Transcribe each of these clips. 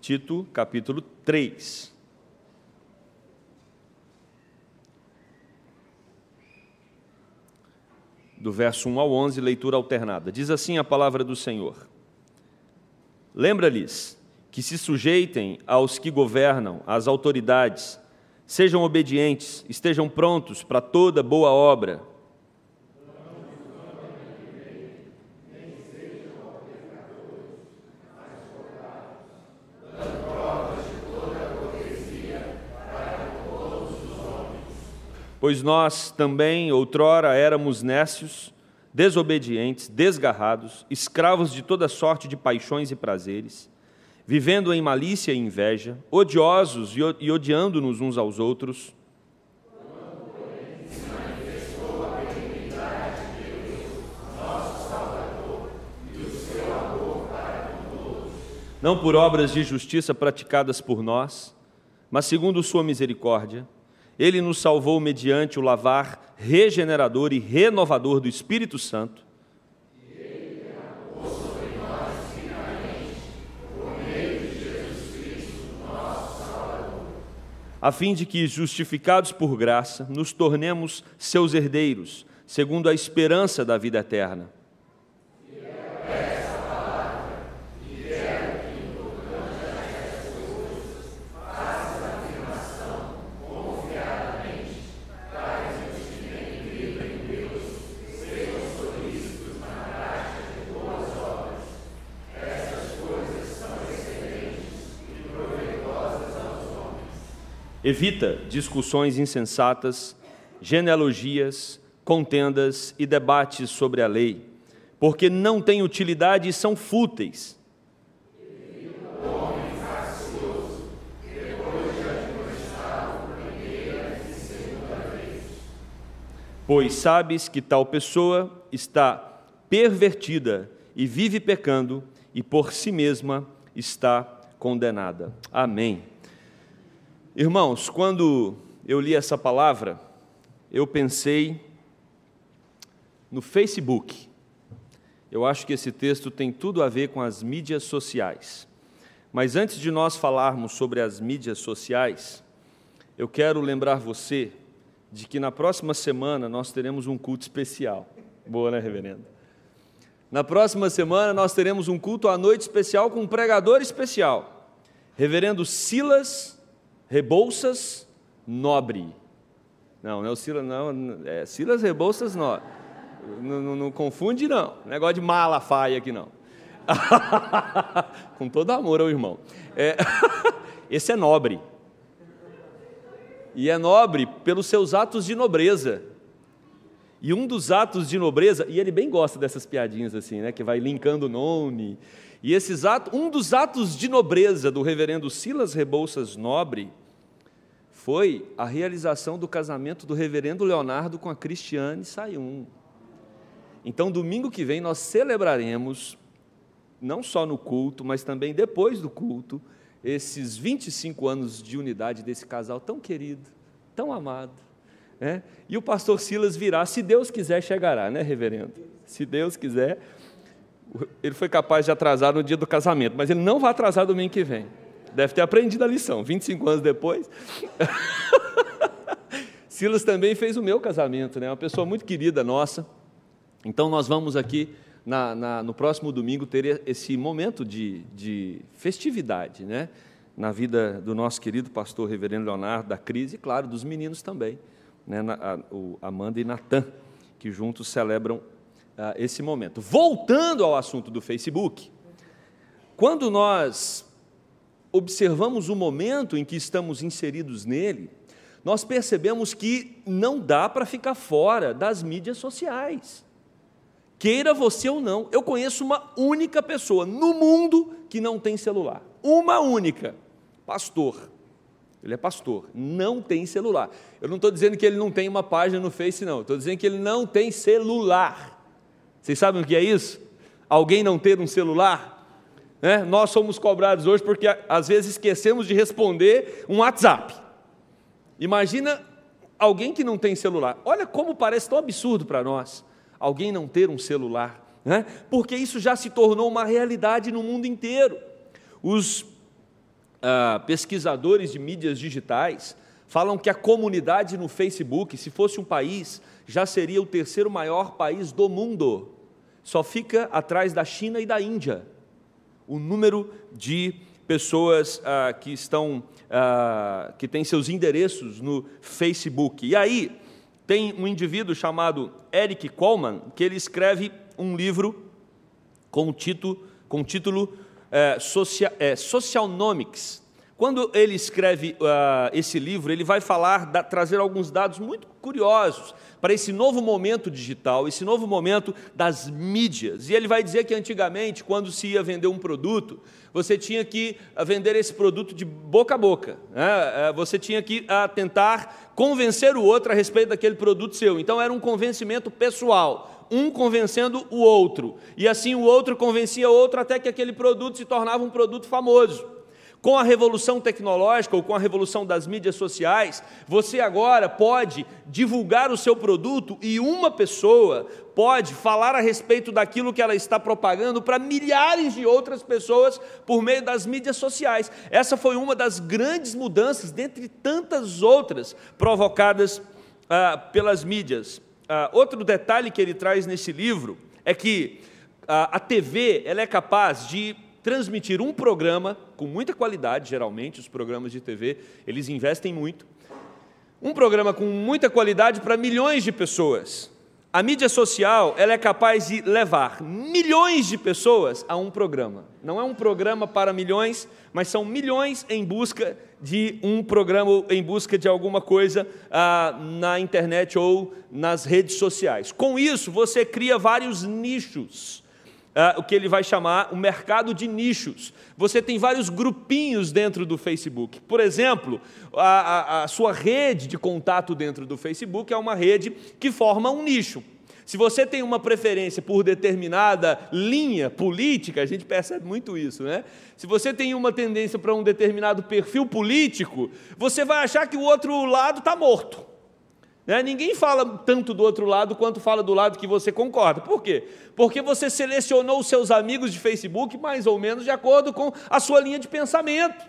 Tito, capítulo 3. Do verso 1 ao 11, leitura alternada. Diz assim a palavra do Senhor: Lembra-lhes que se sujeitem aos que governam, às autoridades, sejam obedientes, estejam prontos para toda boa obra Pois nós também outrora éramos nécios, desobedientes, desgarrados, escravos de toda sorte de paixões e prazeres, vivendo em malícia e inveja, odiosos e odiando-nos uns aos outros. não por obras de justiça praticadas por nós, mas segundo Sua misericórdia, ele nos salvou mediante o lavar regenerador e renovador do Espírito Santo. a fim de que, justificados por graça, nos tornemos seus herdeiros, segundo a esperança da vida eterna. Evita discussões insensatas, genealogias, contendas e debates sobre a lei, porque não têm utilidade e são fúteis. Pois sabes que tal pessoa está pervertida e vive pecando, e por si mesma está condenada. Amém. Irmãos, quando eu li essa palavra, eu pensei no Facebook. Eu acho que esse texto tem tudo a ver com as mídias sociais. Mas antes de nós falarmos sobre as mídias sociais, eu quero lembrar você de que na próxima semana nós teremos um culto especial. Boa, né, reverendo? Na próxima semana nós teremos um culto à noite especial com um pregador especial. Reverendo Silas Rebouças Nobre. Não, não é o Silas, não. É Silas Rebouças Nobre. Não, não, não confunde, não. É negócio de Malafaia aqui, não. Com todo amor ao irmão. É, esse é nobre. E é nobre pelos seus atos de nobreza. E um dos atos de nobreza, e ele bem gosta dessas piadinhas assim, né? Que vai linkando o nome e esses atos, um dos atos de nobreza do reverendo Silas Rebouças Nobre foi a realização do casamento do reverendo Leonardo com a Cristiane Sayum. Então, domingo que vem, nós celebraremos, não só no culto, mas também depois do culto, esses 25 anos de unidade desse casal tão querido, tão amado. Né? E o pastor Silas virá, se Deus quiser, chegará, né, reverendo? Se Deus quiser, ele foi capaz de atrasar no dia do casamento, mas ele não vai atrasar domingo que vem. Deve ter aprendido a lição, 25 anos depois. Silas também fez o meu casamento, né? Uma pessoa muito querida nossa. Então nós vamos aqui na, na, no próximo domingo ter esse momento de, de festividade, né? Na vida do nosso querido pastor Reverendo Leonardo da Crise, e claro, dos meninos também, né? Na, a, o Amanda e Natan, que juntos celebram ah, esse momento. Voltando ao assunto do Facebook, quando nós observamos o momento em que estamos inseridos nele, nós percebemos que não dá para ficar fora das mídias sociais. Queira você ou não, eu conheço uma única pessoa no mundo que não tem celular. Uma única. Pastor. Ele é pastor, não tem celular. Eu não estou dizendo que ele não tem uma página no Face, não. Estou dizendo que ele não tem celular. Vocês sabem o que é isso? Alguém não ter um celular? Né? Nós somos cobrados hoje porque às vezes esquecemos de responder um WhatsApp. Imagina alguém que não tem celular. Olha como parece tão absurdo para nós alguém não ter um celular, né? porque isso já se tornou uma realidade no mundo inteiro. Os ah, pesquisadores de mídias digitais falam que a comunidade no Facebook, se fosse um país, já seria o terceiro maior país do mundo só fica atrás da China e da Índia. O número de pessoas ah, que estão ah, que têm seus endereços no Facebook. E aí tem um indivíduo chamado Eric Coleman que ele escreve um livro com o título, com o título é, eh, é, Socialnomics, eh, quando ele escreve uh, esse livro, ele vai falar, da, trazer alguns dados muito curiosos para esse novo momento digital, esse novo momento das mídias. E ele vai dizer que antigamente, quando se ia vender um produto, você tinha que ah, vender esse produto de boca a boca. Né? Ah, você tinha que tentar convencer o outro a respeito daquele produto seu. Então era um convencimento pessoal um convencendo o outro. E assim o outro convencia o outro até que aquele produto se tornava um produto famoso. Com a revolução tecnológica ou com a revolução das mídias sociais, você agora pode divulgar o seu produto e uma pessoa pode falar a respeito daquilo que ela está propagando para milhares de outras pessoas por meio das mídias sociais. Essa foi uma das grandes mudanças, dentre tantas outras provocadas ah, pelas mídias. Ah, outro detalhe que ele traz nesse livro é que ah, a TV ela é capaz de transmitir um programa com muita qualidade, geralmente os programas de TV, eles investem muito. Um programa com muita qualidade para milhões de pessoas. A mídia social, ela é capaz de levar milhões de pessoas a um programa. Não é um programa para milhões, mas são milhões em busca de um programa, em busca de alguma coisa ah, na internet ou nas redes sociais. Com isso, você cria vários nichos ah, o que ele vai chamar o mercado de nichos. Você tem vários grupinhos dentro do Facebook. Por exemplo, a, a, a sua rede de contato dentro do Facebook é uma rede que forma um nicho. Se você tem uma preferência por determinada linha política, a gente percebe muito isso, né? Se você tem uma tendência para um determinado perfil político, você vai achar que o outro lado está morto. Né? Ninguém fala tanto do outro lado quanto fala do lado que você concorda. Por quê? Porque você selecionou os seus amigos de Facebook mais ou menos de acordo com a sua linha de pensamento.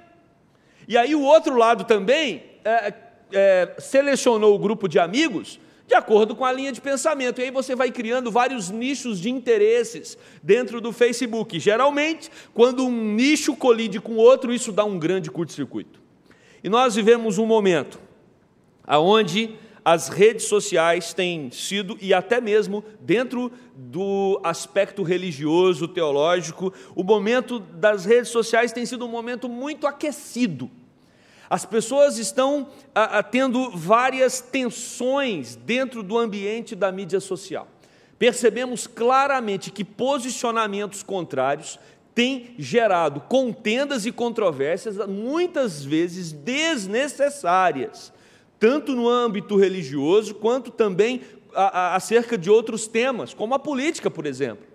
E aí o outro lado também é, é, selecionou o grupo de amigos de acordo com a linha de pensamento. E aí você vai criando vários nichos de interesses dentro do Facebook. Geralmente, quando um nicho colide com outro, isso dá um grande curto-circuito. E nós vivemos um momento aonde as redes sociais têm sido, e até mesmo dentro do aspecto religioso, teológico, o momento das redes sociais tem sido um momento muito aquecido. As pessoas estão a, ah, a, ah, tendo várias tensões dentro do ambiente da mídia social. Percebemos claramente que posicionamentos contrários têm gerado contendas e controvérsias, muitas vezes desnecessárias tanto no âmbito religioso, quanto também acerca de outros temas, como a política, por exemplo.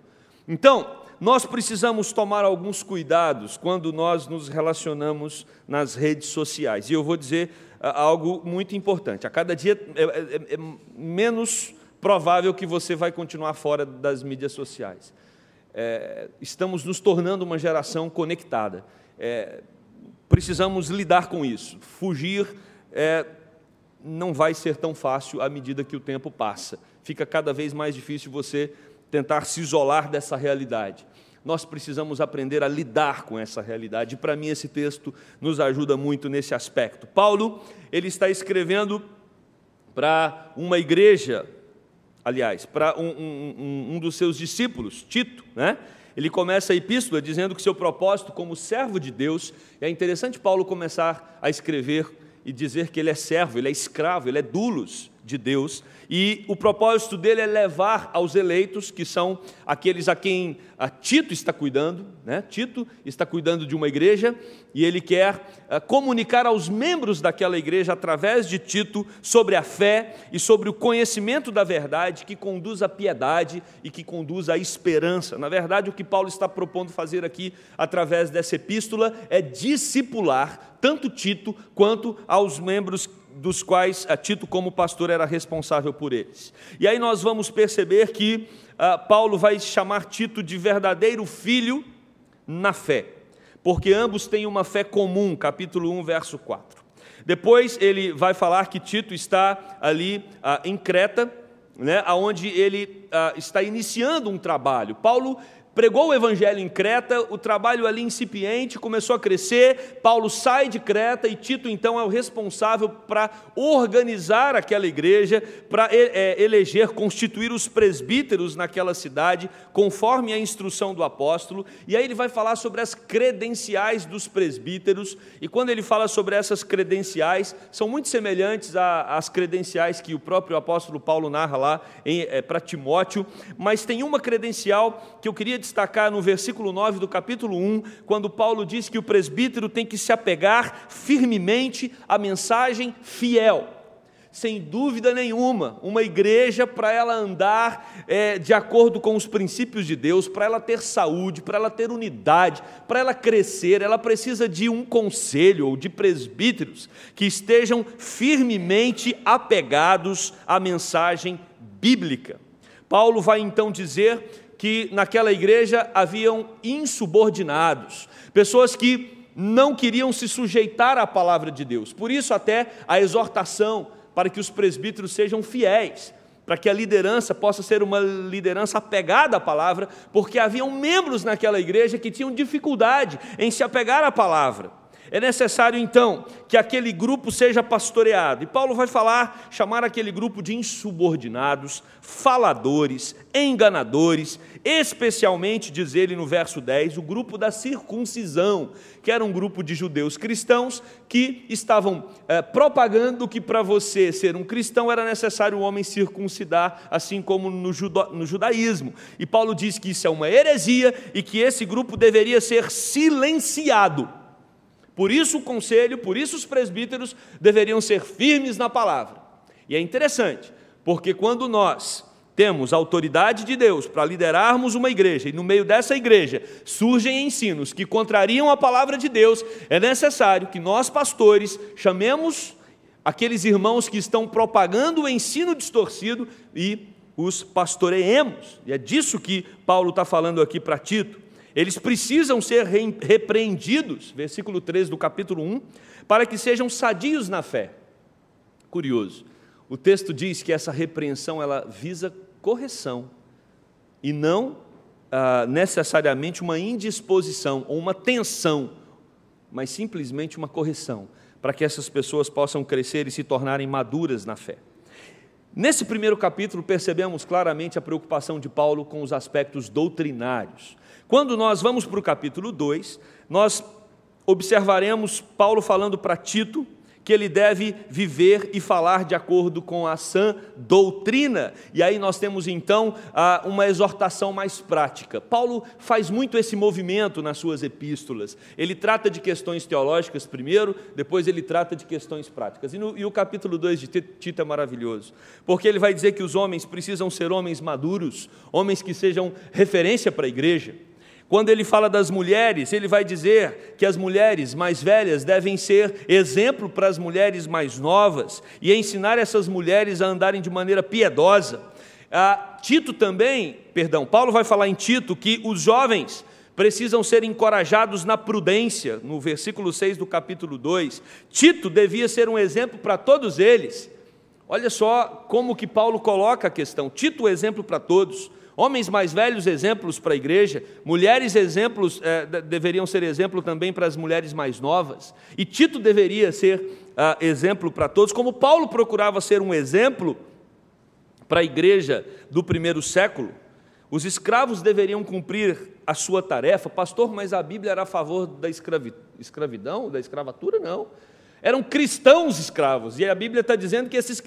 Então, nós precisamos tomar alguns cuidados quando nós nos relacionamos nas redes sociais. E eu vou dizer ah, algo muito importante: a cada dia é, é, é, é menos provável que você vai continuar fora das mídias sociais. É, estamos nos tornando uma geração conectada. É, precisamos lidar com isso, fugir é, não vai ser tão fácil à medida que o tempo passa. Fica cada vez mais difícil você tentar se isolar dessa realidade. Nós precisamos aprender a lidar com essa realidade. E para mim esse texto nos ajuda muito nesse aspecto. Paulo, ele está escrevendo para uma igreja, aliás, para um, um, um, dos seus discípulos, Tito, né? Ele começa a epístola dizendo que seu propósito como servo de Deus, é interessante Paulo começar a escrever e dizer que ele é servo, ele é escravo, ele é dulos de Deus, e o propósito dele é levar aos eleitos, que são aqueles a quem a Tito está cuidando, né? Tito está cuidando de uma igreja e ele quer eh, comunicar aos membros daquela igreja, através de Tito, sobre a fé e sobre o conhecimento da verdade que conduz à piedade e que conduz à esperança. Na verdade, o que Paulo está propondo fazer aqui, através dessa epístola, é discipular tanto Tito quanto aos membros dos quais ah, Tito, como pastor, era responsável por eles. E aí nós vamos perceber que ah, Paulo vai chamar Tito de verdadeiro filho na fé, porque ambos têm uma fé comum, capítulo 1, verso 4. Depois ele vai falar que Tito está ali ah, em Creta, né, onde ele está iniciando um trabalho. Paulo pregou o evangelho em Creta, o trabalho ali incipiente começou a crescer. Paulo sai de Creta e Tito então é o responsável para organizar aquela igreja, para é, eleger, constituir os presbíteros naquela cidade, conforme a instrução do apóstolo. E aí ele vai falar sobre as credenciais dos presbíteros. E quando ele fala sobre essas credenciais, são muito semelhantes às credenciais que o próprio apóstolo Paulo narra lá é, para Timóteo, mas tem uma credencial que eu queria destacar no versículo 9 do capítulo 1, quando Paulo diz que o presbítero tem que se apegar firmemente à mensagem fiel. Sem dúvida nenhuma, uma igreja, para ela andar é, de acordo com os princípios de Deus, para ela ter saúde, para ela ter unidade, para ela crescer, ela precisa de um conselho ou de presbíteros que estejam firmemente apegados à mensagem bíblica. Paulo vai então dizer que naquela igreja haviam insubordinados, pessoas que não queriam se sujeitar à palavra de Deus. Por isso, até a exortação para que os presbíteros sejam fiéis, para que a liderança possa ser uma liderança apegada à palavra, porque haviam membros naquela igreja que tinham dificuldade em se apegar à palavra. É necessário então que aquele grupo seja pastoreado. E Paulo vai falar, chamar aquele grupo de insubordinados, faladores, enganadores, especialmente, diz ele no verso 10, o grupo da circuncisão, que era um grupo de judeus cristãos que estavam é, propagando que para você ser um cristão era necessário o um homem circuncidar, assim como no, no judaísmo. E Paulo diz que isso é uma heresia e que esse grupo deveria ser silenciado. Por isso o conselho, por isso os presbíteros deveriam ser firmes na palavra. E é interessante, porque quando nós temos a autoridade de Deus para liderarmos uma igreja, e no meio dessa igreja surgem ensinos que contrariam a palavra de Deus, é necessário que nós, pastores, chamemos aqueles irmãos que estão propagando o ensino distorcido e os pastoreemos. E é disso que Paulo está falando aqui para Tito. Eles precisam ser repreendidos, versículo 13 do capítulo 1, para que sejam sadios na fé. Curioso. O texto diz que essa repreensão ela visa correção e não ah, necessariamente uma indisposição ou uma tensão, mas simplesmente uma correção, para que essas pessoas possam crescer e se tornarem maduras na fé. Nesse primeiro capítulo, percebemos claramente a preocupação de Paulo com os aspectos doutrinários. Quando nós vamos para o capítulo 2, nós observaremos Paulo falando para Tito que ele deve viver e falar de acordo com a sã doutrina. E aí nós temos então uma exortação mais prática. Paulo faz muito esse movimento nas suas epístolas. Ele trata de questões teológicas primeiro, depois ele trata de questões práticas. E, no, e o capítulo 2 de Tito é maravilhoso, porque ele vai dizer que os homens precisam ser homens maduros, homens que sejam referência para a igreja quando ele fala das mulheres, ele vai dizer que as mulheres mais velhas devem ser exemplo para as mulheres mais novas e ensinar essas mulheres a andarem de maneira piedosa. Ah, Tito também, perdão, Paulo vai falar em Tito que os jovens precisam ser encorajados na prudência, no versículo 6 do capítulo 2. Tito devia ser um exemplo para todos eles. Olha só como que Paulo coloca a questão. Tito, exemplo para todos. Homens mais velhos, exemplos para a igreja. Mulheres, exemplos, eh, deveriam ser exemplo também para as mulheres mais novas. E Tito deveria ser ah, exemplo para todos, como Paulo procurava ser um exemplo para a igreja do primeiro século. Os escravos deveriam cumprir a sua tarefa. Pastor, mas a Bíblia era a favor da escravidão, da escravatura? Não eram cristãos escravos, e a Bíblia está dizendo que esses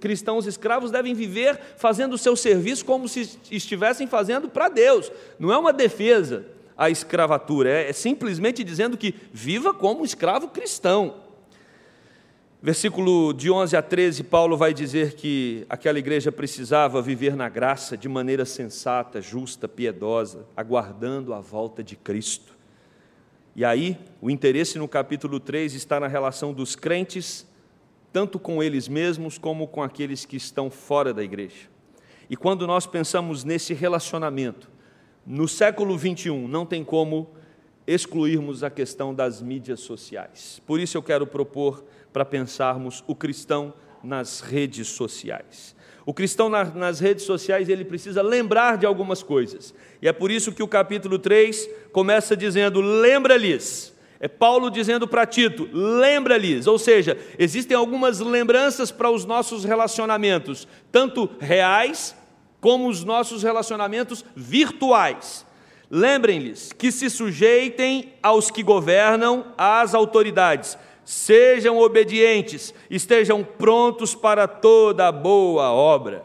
cristãos escravos devem viver fazendo o seu serviço como se estivessem fazendo para Deus. Não é uma defesa à escravatura, é, é simplesmente dizendo que viva como um escravo cristão. Versículo de 11 a 13, Paulo vai dizer que aquela igreja precisava viver na graça de maneira sensata, justa, piedosa, aguardando a volta de Cristo. E aí, o interesse no capítulo 3 está na relação dos crentes, tanto com eles mesmos como com aqueles que estão fora da igreja. E quando nós pensamos nesse relacionamento, no século 21, não tem como excluirmos a questão das mídias sociais. Por isso eu quero propor para pensarmos o cristão nas redes sociais. O cristão nas redes sociais ele precisa lembrar de algumas coisas. E é por isso que o capítulo 3 começa dizendo: "Lembra-lhes". É Paulo dizendo para Tito: "Lembra-lhes". Ou seja, existem algumas lembranças para os nossos relacionamentos, tanto reais como os nossos relacionamentos virtuais. Lembrem-lhes que se sujeitem aos que governam, às autoridades sejam obedientes, estejam prontos para toda boa obra.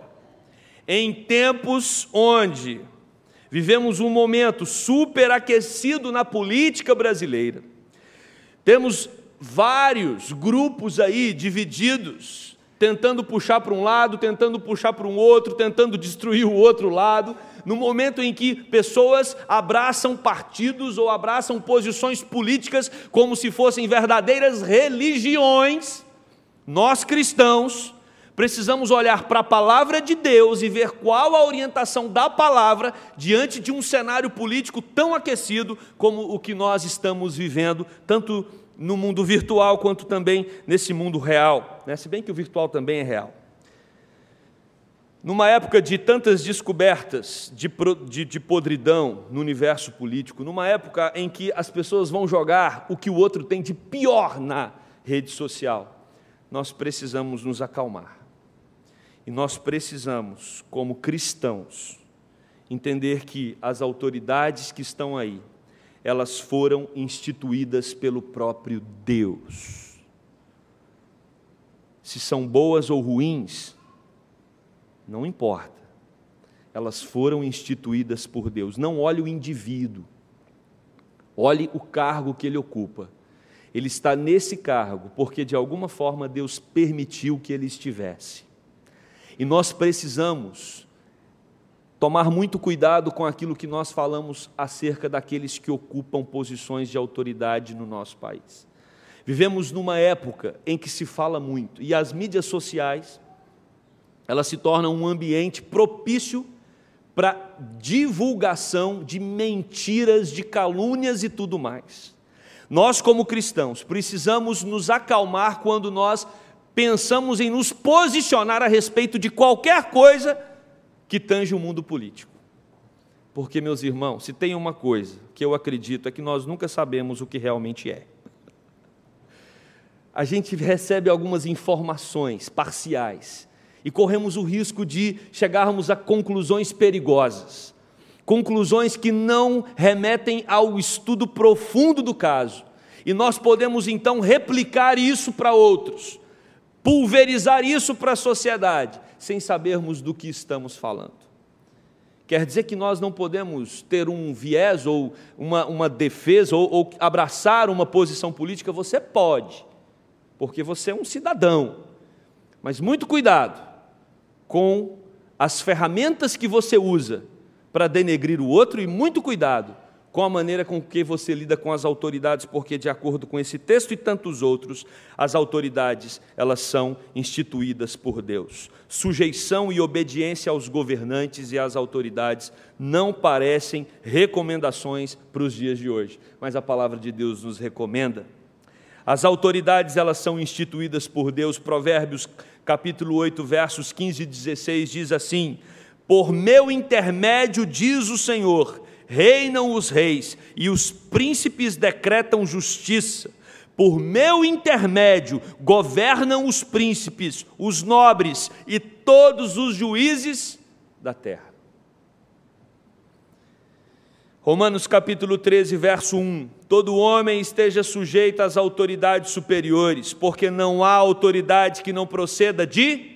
Em tempos onde vivemos um momento superaquecido na política brasileira, temos vários grupos aí divididos tentando puxar para um lado, tentando puxar para um outro, tentando destruir o outro lado. No momento em que pessoas abraçam partidos ou abraçam posições políticas como se fossem verdadeiras religiões, nós cristãos precisamos olhar para a palavra de Deus e ver qual a orientação da palavra diante de um cenário político tão aquecido como o que nós estamos vivendo, tanto no mundo virtual, quanto também nesse mundo real, né? se bem que o virtual também é real. Numa época de tantas descobertas de, de, de, podridão no universo político, numa época em que as pessoas vão jogar o que o outro tem de pior na rede social, nós precisamos nos acalmar. E nós precisamos, como cristãos, entender que as autoridades que estão aí, elas foram instituídas pelo próprio Deus. Se são boas ou ruins, não importa. Elas foram instituídas por Deus. Não olhe o indivíduo, olhe o cargo que ele ocupa. Ele está nesse cargo porque, de alguma forma, Deus permitiu que ele estivesse. E nós precisamos tomar muito cuidado com aquilo que nós falamos acerca daqueles que ocupam posições de autoridade no nosso país. Vivemos numa época em que se fala muito e as mídias sociais elas se tornam um ambiente propício para divulgação de mentiras, de calúnias e tudo mais. Nós como cristãos precisamos nos acalmar quando nós pensamos em nos posicionar a respeito de qualquer coisa que tange o mundo político. Porque, meus irmãos, se tem uma coisa que eu acredito é que nós nunca sabemos o que realmente é. A gente recebe algumas informações parciais e corremos o risco de chegarmos a conclusões perigosas, conclusões que não remetem ao estudo profundo do caso. E nós podemos então replicar isso para outros, pulverizar isso para a sociedade sem sabermos do que estamos falando. Quer dizer que nós não podemos ter um viés ou uma, uma defesa ou, ou abraçar uma posição política? Você pode, porque você é um cidadão. Mas muito cuidado com as ferramentas que você usa para denegrir o outro e muito cuidado com a maneira com que você lida com as autoridades, porque de acordo com esse texto e tantos outros, as autoridades, elas são instituídas por Deus. Sujeição e obediência aos governantes e às autoridades não parecem recomendações para os dias de hoje, mas a palavra de Deus nos recomenda. As autoridades, elas são instituídas por Deus. Provérbios capítulo 8, versos 15 e 16 diz assim: Por meu intermédio diz o Senhor, reinam os reis e os príncipes decretam justiça. Por meu intermédio governam os príncipes, os nobres e todos os juízes da terra. Romanos capítulo 13, verso 1: Todo homem esteja sujeito às autoridades superiores, porque não há autoridade que não proceda de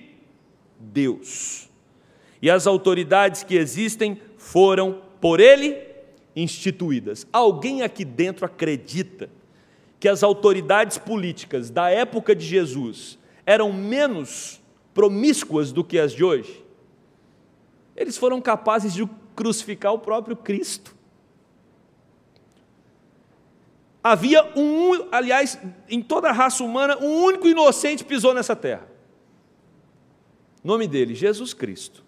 Deus. E as autoridades que existem foram por ele instituídas. Alguém aqui dentro acredita que as autoridades políticas da época de Jesus eram menos promíscuas do que as de hoje? Eles foram capazes de crucificar o próprio Cristo. Havia um, aliás, em toda a raça humana, um único inocente pisou nessa terra. nome dele, Jesus Cristo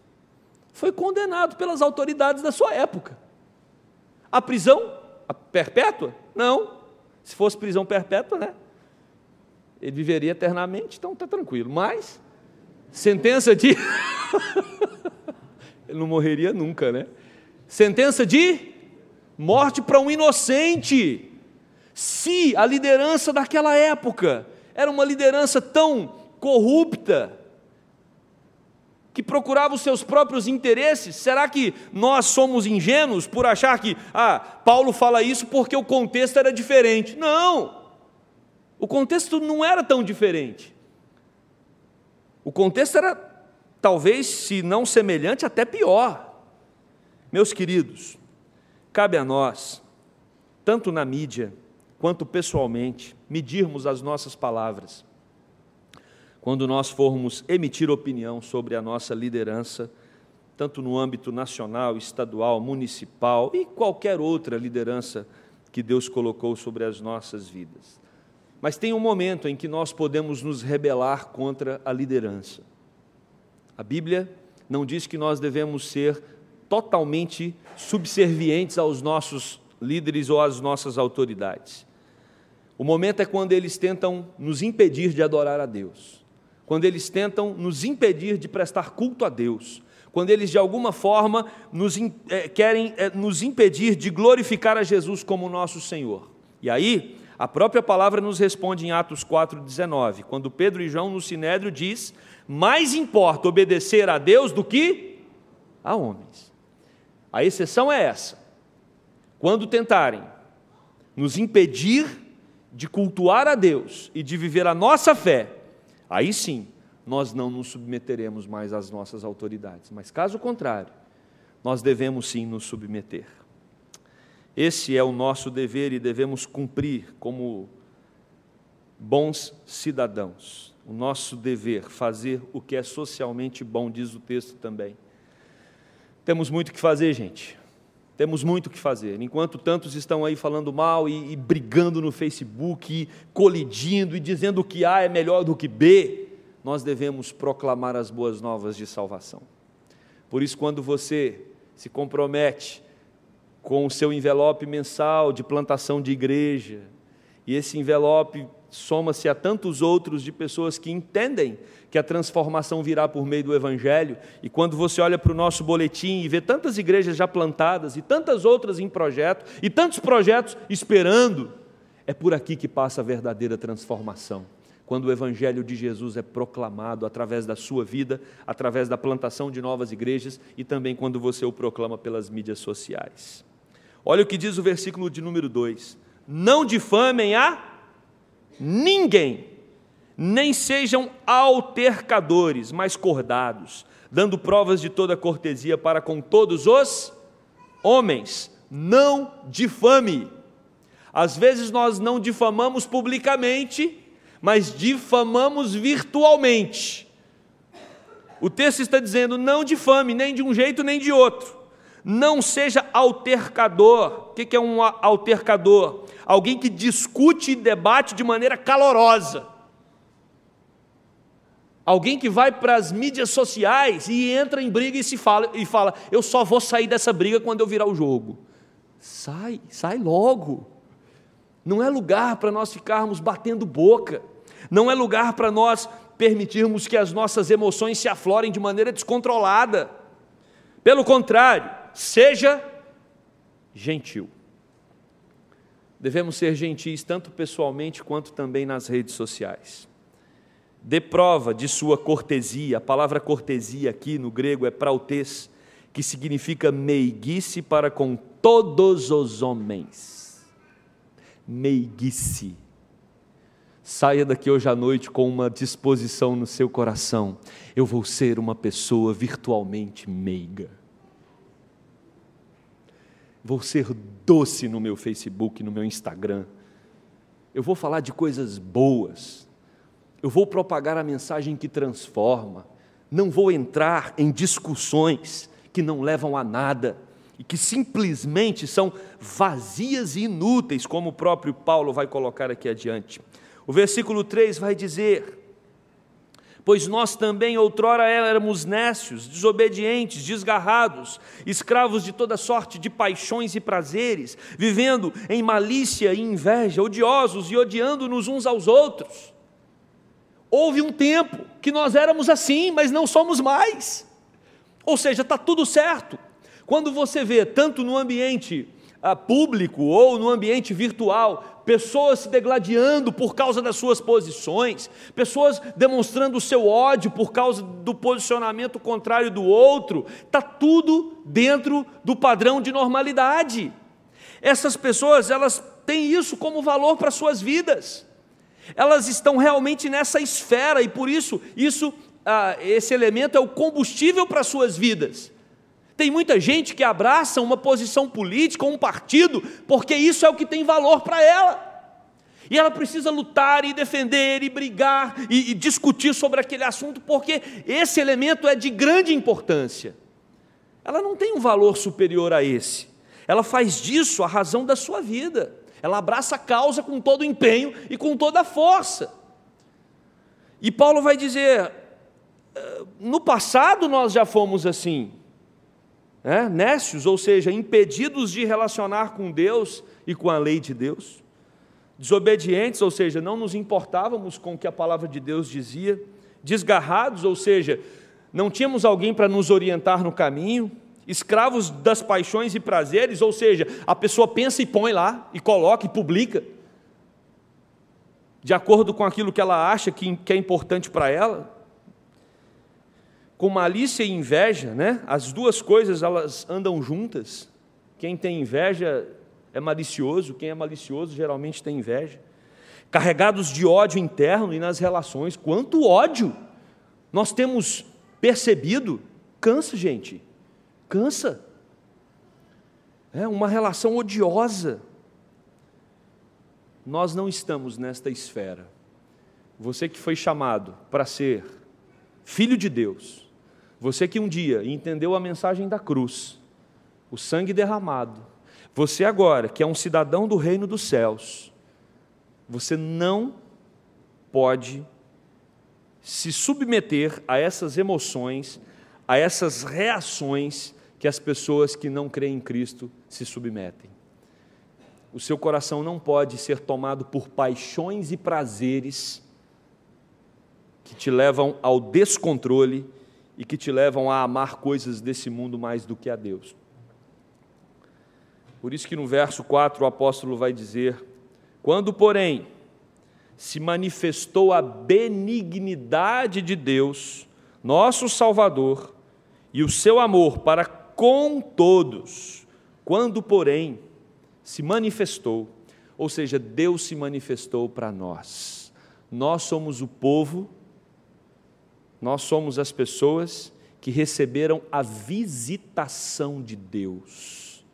foi condenado pelas autoridades da sua época. A prisão a perpétua? Não. Se fosse prisão perpétua, né? Ele viveria eternamente, então está tranquilo. Mas, sentença de. Ele não morreria nunca, né? Sentença de morte para um inocente. Se a liderança daquela época era uma liderança tão corrupta, que procurava os seus próprios interesses? Será que nós somos ingênuos por achar que, ah, Paulo fala isso porque o contexto era diferente? Não! O contexto não era tão diferente. O contexto era, talvez, se não semelhante, até pior. Meus queridos, cabe a nós, tanto na mídia quanto pessoalmente, medirmos as nossas palavras quando nós formos emitir opinião sobre a nossa liderança, tanto no âmbito nacional, estadual, municipal e qualquer outra liderança que Deus colocou sobre as nossas vidas. Mas tem um momento em que nós podemos nos rebelar contra a liderança. A Bíblia não diz que nós devemos ser totalmente subservientes aos nossos líderes ou às nossas autoridades. O momento é quando eles tentam nos impedir de adorar a Deus quando eles tentam nos impedir de prestar culto a Deus, quando eles de alguma forma nos, é, querem é, nos impedir de glorificar a Jesus como nosso Senhor. E aí, a própria palavra nos responde em Atos 4,19, quando Pedro e João no Sinédrio diz: Mais importa obedecer a Deus do que a homens. A exceção é essa. Quando tentarem nos impedir de cultuar a Deus e de viver a nossa fé, Aí sim, nós não nos submeteremos mais às nossas autoridades. Mas caso contrário, nós devemos sim nos submeter. Esse é o nosso dever e devemos cumprir como bons cidadãos. O nosso dever, fazer o que é socialmente bom, diz o texto também. Temos muito que fazer, gente. Temos muito o que fazer. Enquanto tantos estão aí falando mal e, e brigando no Facebook, e colidindo e dizendo que A é melhor do que B, nós devemos proclamar as boas novas de salvação. Por isso, quando você se compromete com o seu envelope mensal de plantação de igreja, e esse envelope soma-se a tantos outros de pessoas que entendem que a transformação virá por meio do Evangelho. E quando você olha para o nosso boletim e vê tantas igrejas já plantadas e tantas outras em projeto e tantos projetos esperando, é por aqui que passa a verdadeira transformação. Quando o Evangelho de Jesus é proclamado através da sua vida, através da plantação de novas igrejas e também quando você o proclama pelas mídias sociais. Olha o que diz o versículo de número 2: Não difamem a ninguém, nem sejam altercadores, mas cordados, dando provas de toda cortesia para com todos os homens. Não difame. Às vezes nós não difamamos publicamente, mas difamamos virtualmente. O texto está dizendo: não difame, nem de um jeito nem de outro. Não seja altercador. O que é um altercador? Alguém que discute e debate de maneira calorosa. Alguém que vai para as mídias sociais e entra em briga e se fala e fala: "Eu só vou sair dessa briga quando eu virar o jogo". Sai, sai logo. Não é lugar para nós ficarmos batendo boca. Não é lugar para nós permitirmos que as nossas emoções se aflorem de maneira descontrolada. Pelo contrário, seja gentil. Devemos ser gentis tanto pessoalmente quanto também nas redes sociais. Dê prova de sua cortesia. A palavra cortesia aqui no grego é prautês, que significa meiguice para com todos os homens. Meiguice. Saia daqui hoje à noite com uma disposição no seu coração. Eu vou ser uma pessoa virtualmente meiga vou ser doce no meu Facebook, no meu Instagram. Eu vou falar de coisas boas. Eu vou propagar a mensagem que transforma. Não vou entrar em discussões que não levam a nada e que simplesmente são vazias e inúteis, como o próprio Paulo vai colocar aqui adiante. O versículo 3 vai dizer: pois nós também outrora é, éramos nécios, desobedientes, desgarrados, escravos de toda sorte de paixões e prazeres, vivendo em malícia e inveja, odiosos e odiando-nos uns aos outros. Houve um tempo que nós éramos assim, mas não somos mais. Ou seja, está tudo certo. Quando você vê, tanto no ambiente ah, público ou no ambiente virtual, pessoas se degladiando por causa das suas posições, pessoas demonstrando o seu ódio por causa do posicionamento contrário do outro, está tudo dentro do padrão de normalidade. Essas pessoas, elas têm isso como valor para suas vidas. Elas estão realmente nessa esfera e por isso, isso, ah, esse elemento é o combustível para suas vidas. Tem muita gente que abraça uma posição política, um partido, porque isso é o que tem valor para ela. E ela precisa lutar e defender e brigar e, e, discutir sobre aquele assunto, porque esse elemento é de grande importância. Ela não tem um valor superior a esse. Ela faz disso a razão da sua vida. Ela abraça a causa com todo o empenho e com toda a força. E Paulo vai dizer: ah, no passado nós já fomos assim né, nécios, ou seja, impedidos de relacionar com Deus e com a lei de Deus, desobedientes, ou seja, não nos importávamos com o que a palavra de Deus dizia, desgarrados, ou seja, não tínhamos alguém para nos orientar no caminho, escravos das paixões e prazeres, ou seja, a pessoa pensa e põe lá, e coloca e publica, de acordo com aquilo que ela acha que é importante para ela, com malícia e inveja, né? As duas coisas elas andam juntas. Quem tem inveja é malicioso, quem é malicioso geralmente tem inveja. Carregados de ódio interno e nas relações, quanto ódio nós temos percebido? Cansa, gente. Cansa. É uma relação odiosa. Nós não estamos nesta esfera. Você que foi chamado para ser filho de Deus, você que um dia entendeu a mensagem da cruz, o sangue derramado, você agora que é um cidadão do reino dos céus, você não pode se submeter a essas emoções, a essas reações que as pessoas que não creem em Cristo se submetem. O seu coração não pode ser tomado por paixões e prazeres que te levam ao descontrole e que te levam a amar coisas desse mundo mais do que a Deus. Por isso que no verso 4 o apóstolo vai dizer: Quando, porém, se manifestou a benignidade de Deus, nosso Salvador, e o seu amor para com todos, quando, porém, se manifestou, ou seja, Deus se manifestou para nós. Nós somos o povo nós somos as pessoas que receberam a visitação de Deus.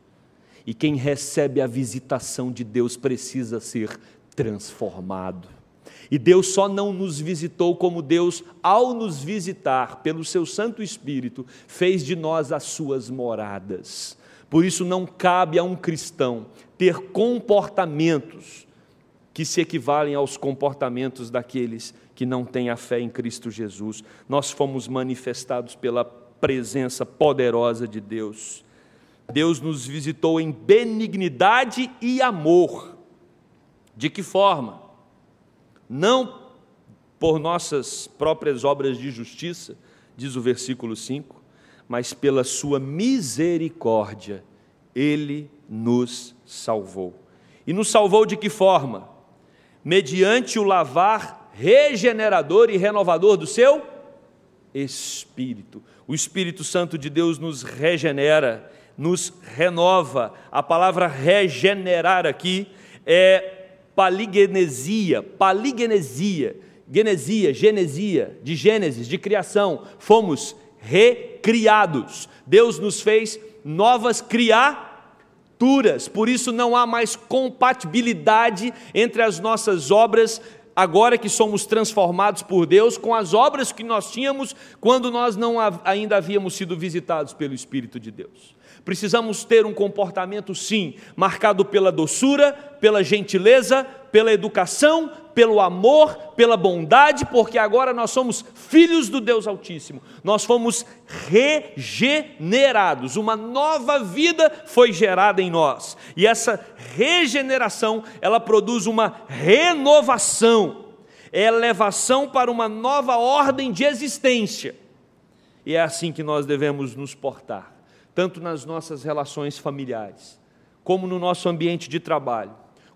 E quem recebe a visitação de Deus precisa ser transformado. E Deus só não nos visitou como Deus, ao nos visitar pelo seu Santo Espírito, fez de nós as suas moradas. Por isso não cabe a um cristão ter comportamentos que se equivalem aos comportamentos daqueles que não tem a fé em Cristo Jesus. Nós fomos manifestados pela presença poderosa de Deus. Deus nos visitou em benignidade e amor. De que forma? Não por nossas próprias obras de justiça, diz o versículo 5, mas pela sua misericórdia, ele nos salvou. E nos salvou de que forma? Mediante o lavar regenerador e renovador do seu espírito. O Espírito Santo de Deus nos regenera, nos renova. A palavra regenerar aqui é paligenesia, paligenesia, genesia, genesia, de Gênesis, de criação. Fomos recriados. Deus nos fez novas criaturas. Por isso não há mais compatibilidade entre as nossas obras agora que somos transformados por Deus, com as obras que nós tínhamos quando nós não ainda havíamos sido visitados pelo Espírito de Deus. Precisamos ter um comportamento, sim, marcado pela doçura, pela gentileza, pela educação, pelo amor, pela bondade, porque agora nós somos filhos do Deus Altíssimo. Nós fomos regenerados. Uma nova vida foi gerada em nós. E essa regeneração, ela produz uma renovação, é elevação para uma nova ordem de existência. E é assim que nós devemos nos portar, tanto nas nossas relações familiares, como no nosso ambiente de trabalho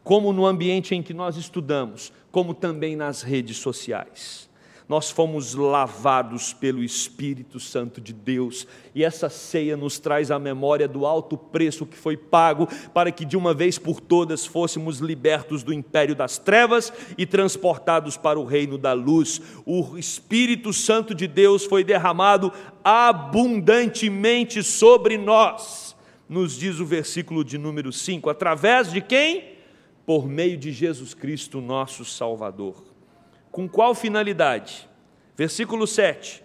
como no ambiente em que nós estudamos, como também nas redes sociais. Nós fomos lavados pelo Espírito Santo de Deus, e essa ceia nos traz a memória do alto preço que foi pago para que de uma vez por todas fôssemos libertos do império das trevas e transportados para o reino da luz. O Espírito Santo de Deus foi derramado abundantemente sobre nós, nos diz o versículo de número 5. Através de quem? por meio de Jesus Cristo, nosso Salvador. Com qual finalidade? Versículo 7: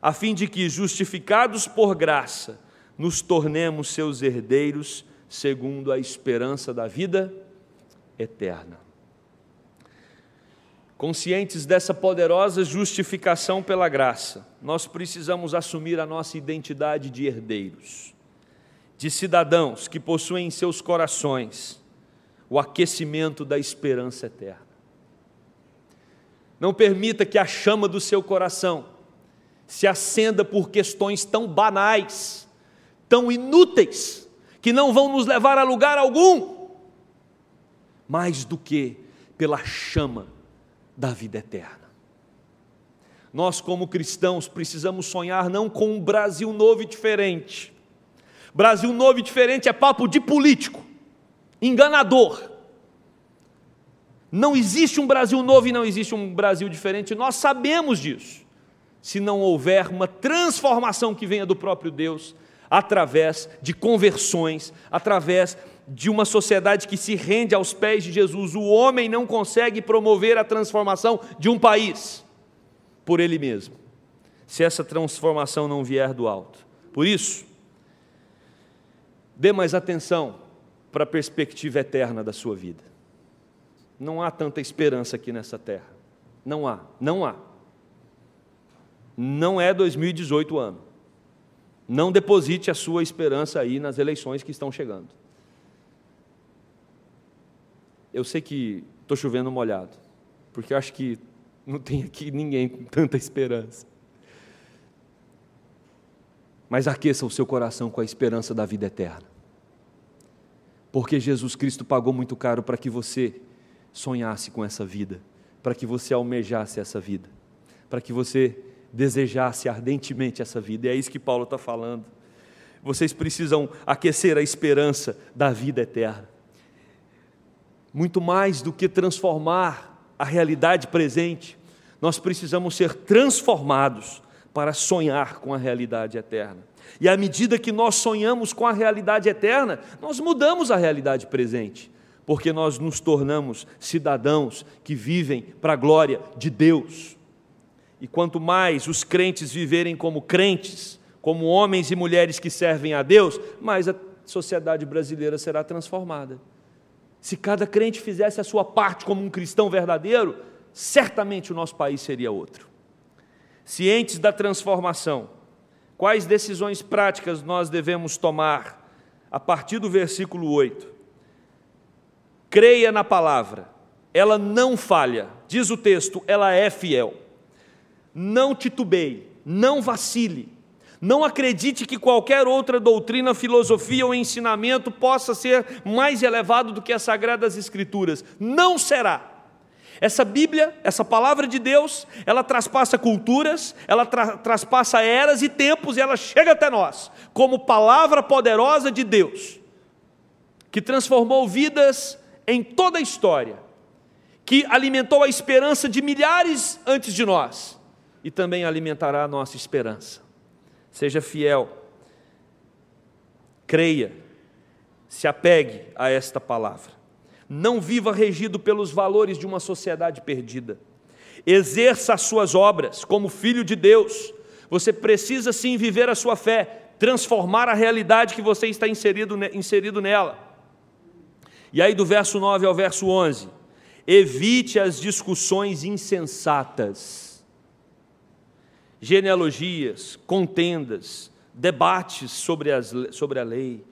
a fim de que, justificados por graça, nos tornemos seus herdeiros, segundo a esperança da vida eterna. Conscientes dessa poderosa justificação pela graça, nós precisamos assumir a nossa identidade de herdeiros, de cidadãos que possuem em seus corações o aquecimento da esperança eterna. Não permita que a chama do seu coração se acenda por questões tão banais, tão inúteis, que não vão nos levar a lugar algum, mais do que pela chama da vida eterna. Nós, como cristãos, precisamos sonhar não com um Brasil novo e diferente. Brasil novo e diferente é papo de político enganador. Não existe um Brasil novo e não existe um Brasil diferente, nós sabemos disso. Se não houver uma transformação que venha do próprio Deus, através de conversões, através de uma sociedade que se rende aos pés de Jesus, o homem não consegue promover a transformação de um país por ele mesmo, se essa transformação não vier do alto. Por isso, dê mais atenção para a perspectiva eterna da sua vida. Não há tanta esperança aqui nessa terra. Não há, não há. Não é 2018 o ano. Não deposite a sua esperança aí nas eleições que estão chegando. Eu sei que estou chovendo molhado, porque acho que não tem aqui ninguém com tanta esperança. Mas aqueça o seu coração com a esperança da vida eterna porque Jesus Cristo pagou muito caro para que você sonhasse com essa vida, para que você almejasse essa vida, para que você desejasse ardentemente essa vida. E é isso que Paulo está falando. Vocês precisam aquecer a esperança da vida eterna. Muito mais do que transformar a realidade presente, nós precisamos ser transformados para sonhar com a realidade eterna. E à medida que nós sonhamos com a realidade eterna, nós mudamos a realidade presente, porque nós nos tornamos cidadãos que vivem para a glória de Deus. E quanto mais os crentes viverem como crentes, como homens e mulheres que servem a Deus, mais a sociedade brasileira será transformada. Se cada crente fizesse a sua parte como um cristão verdadeiro, certamente o nosso país seria outro cientes da transformação, quais decisões práticas nós devemos tomar a partir do versículo 8? Creia na palavra, ela não falha, diz o texto, ela é fiel. Não titubeie, não vacile, não acredite que qualquer outra doutrina, filosofia ou ensinamento possa ser mais elevado do que as Sagradas Escrituras. Não será. Essa Bíblia, essa palavra de Deus, ela traspassa culturas, ela tra traspassa eras e tempos e ela chega até nós como palavra poderosa de Deus, que transformou vidas em toda a história, que alimentou a esperança de milhares antes de nós e também alimentará a nossa esperança. Seja fiel, creia, se apegue a esta palavra. Não viva regido pelos valores de uma sociedade perdida. Exerça as suas obras como filho de Deus. Você precisa sim viver a sua fé, transformar a realidade que você está inserido, inserido nela. E aí, do verso 9 ao verso 11: evite as discussões insensatas, genealogias, contendas, debates sobre, as, sobre a lei,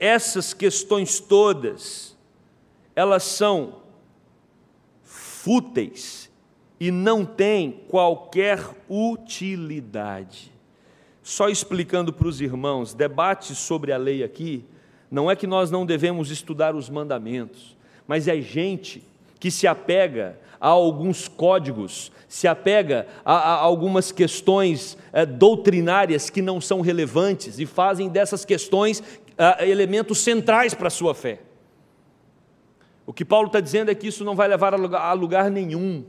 essas questões todas elas são fúteis e não têm qualquer utilidade. Só explicando para os irmãos, debate sobre a lei aqui, não é que nós não devemos estudar os mandamentos, mas é gente que se apega a alguns códigos, se apega a, a algumas questões é, doutrinárias que não são relevantes e fazem dessas questões é, elementos centrais para a sua fé. O que Paulo está dizendo é que isso não vai levar a lugar nenhum.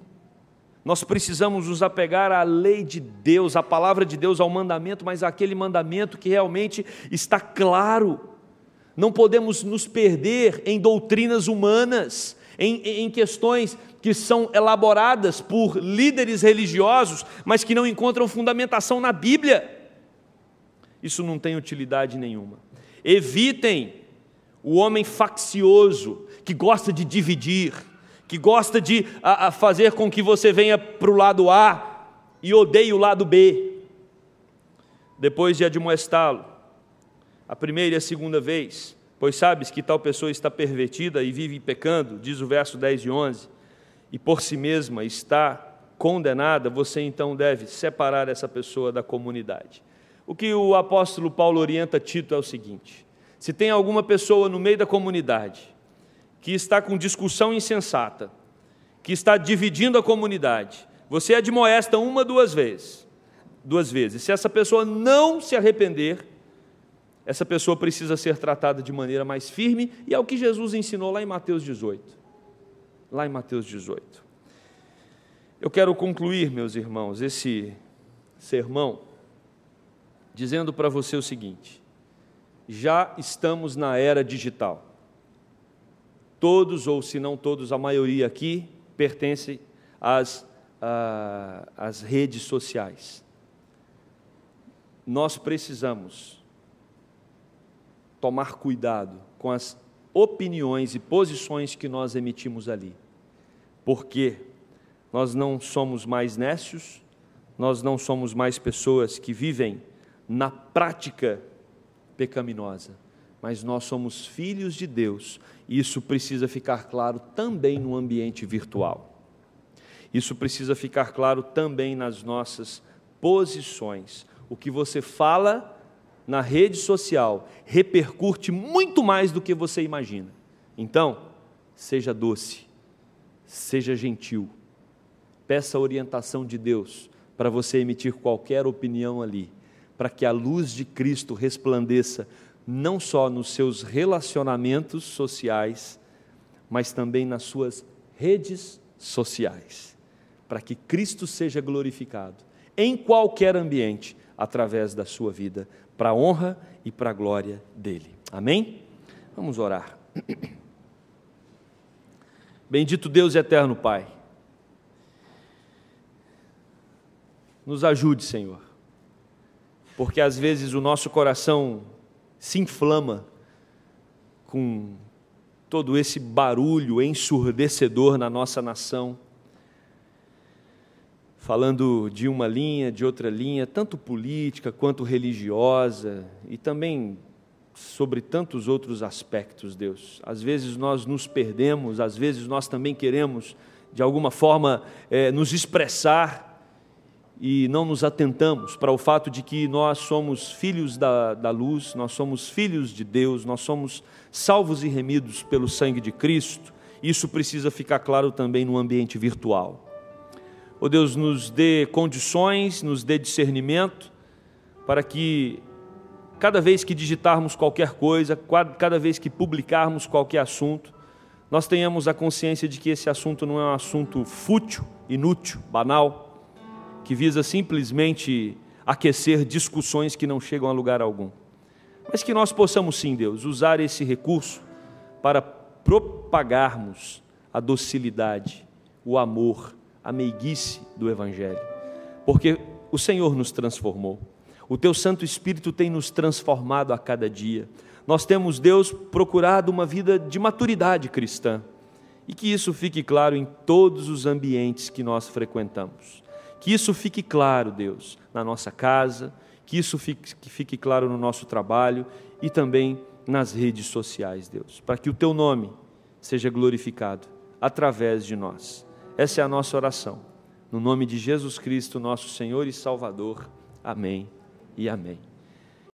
Nós precisamos nos apegar à lei de Deus, à palavra de Deus, ao mandamento, mas àquele mandamento que realmente está claro. Não podemos nos perder em doutrinas humanas, em, em questões que são elaboradas por líderes religiosos, mas que não encontram fundamentação na Bíblia. Isso não tem utilidade nenhuma. Evitem o homem faccioso, que gosta de dividir, que gosta de a, a fazer com que você venha para o lado A e odeie o lado B. Depois de admoestá-lo, a primeira e a segunda vez, pois sabes que tal pessoa está pervertida e vive pecando, diz o verso 10 e 11, e por si mesma está condenada, você então deve separar essa pessoa da comunidade. O que o apóstolo Paulo orienta Tito é o seguinte: se tem alguma pessoa no meio da comunidade que está com discussão insensata, que está dividindo a comunidade, você admoesta é uma, duas vezes, duas vezes. Se essa pessoa não se arrepender, essa pessoa precisa ser tratada de maneira mais firme, e é o que Jesus ensinou lá em Mateus 18. Lá em Mateus 18. Eu quero concluir, meus irmãos, esse sermão dizendo para você o seguinte: já estamos na era digital todos, ou se não todos, a maioria aqui, pertence às, às redes sociais. Nós precisamos tomar cuidado com as opiniões e posições que nós emitimos ali, porque nós não somos mais nécios, nós não somos mais pessoas que vivem na prática pecaminosa mas nós somos filhos de Deus. e Isso precisa ficar claro também no ambiente virtual. Isso precisa ficar claro também nas nossas posições. O que você fala na rede social repercute muito mais do que você imagina. Então, seja doce, seja gentil, peça a orientação de Deus para você emitir qualquer opinião ali, para que a luz de Cristo resplandeça não só nos seus relacionamentos sociais, mas também nas suas redes sociais, para que Cristo seja glorificado em qualquer ambiente através da sua vida, para a honra e para a glória dele. Amém? Vamos orar. Bendito Deus e eterno Pai, nos ajude, Senhor, porque às vezes o nosso coração se inflama com todo esse barulho ensurdecedor na nossa nação, falando de uma linha, de outra linha, tanto política quanto religiosa e também sobre tantos outros aspectos, Deus. Às vezes nós nos perdemos, às vezes nós também queremos, de alguma forma, eh, nos expressar e não nos atentamos para o fato de que nós somos filhos da, da luz, nós somos filhos de Deus, nós somos salvos e remidos pelo sangue de Cristo, isso precisa ficar claro também no ambiente virtual. O oh Deus, nos dê condições, nos dê discernimento, para que cada vez que digitarmos qualquer coisa, cada vez que publicarmos qualquer assunto, nós tenhamos a consciência de que esse assunto não é um assunto fútil, inútil, banal, que visa simplesmente aquecer discussões que não chegam a lugar algum. Mas que nós possamos sim, Deus, usar esse recurso para propagarmos a docilidade, o amor, a meiguice do Evangelho. Porque o Senhor nos transformou, o Teu Santo Espírito tem nos transformado a cada dia. Nós temos, Deus, procurado uma vida de maturidade cristã. E que isso fique claro em todos os ambientes que nós frequentamos. Que isso fique claro, Deus, na nossa casa, que isso fique, que fique claro no nosso trabalho e também nas redes sociais, Deus, para que o teu nome seja glorificado através de nós. Essa é a nossa oração. No nome de Jesus Cristo, nosso Senhor e Salvador. Amém e amém.